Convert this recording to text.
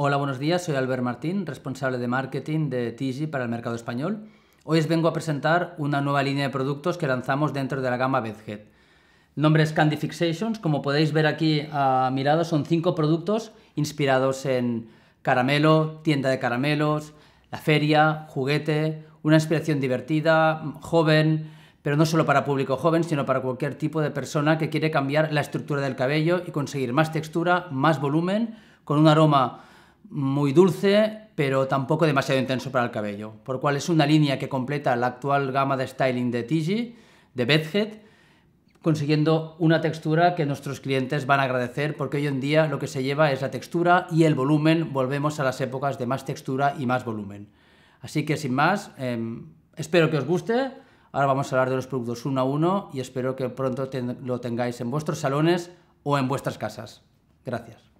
Hola, buenos días. Soy Albert Martín, responsable de marketing de Tigi para el mercado español. Hoy os vengo a presentar una nueva línea de productos que lanzamos dentro de la gama Bedhead. nombre es Candy Fixations. Como podéis ver aquí a mi lado, son cinco productos inspirados en caramelo, tienda de caramelos, la feria, juguete, una inspiración divertida, joven, pero no solo para público joven, sino para cualquier tipo de persona que quiere cambiar la estructura del cabello y conseguir más textura, más volumen, con un aroma muy dulce, pero tampoco demasiado intenso para el cabello, por lo cual es una línea que completa la actual gama de styling de Tigi, de Bedhead, consiguiendo una textura que nuestros clientes van a agradecer porque hoy en día lo que se lleva es la textura y el volumen, volvemos a las épocas de más textura y más volumen. Así que sin más, em, espero que os guste, ahora vamos a hablar de los productos uno a uno y espero que pronto lo tengáis en vuestros salones o en vuestras casas. Gracias.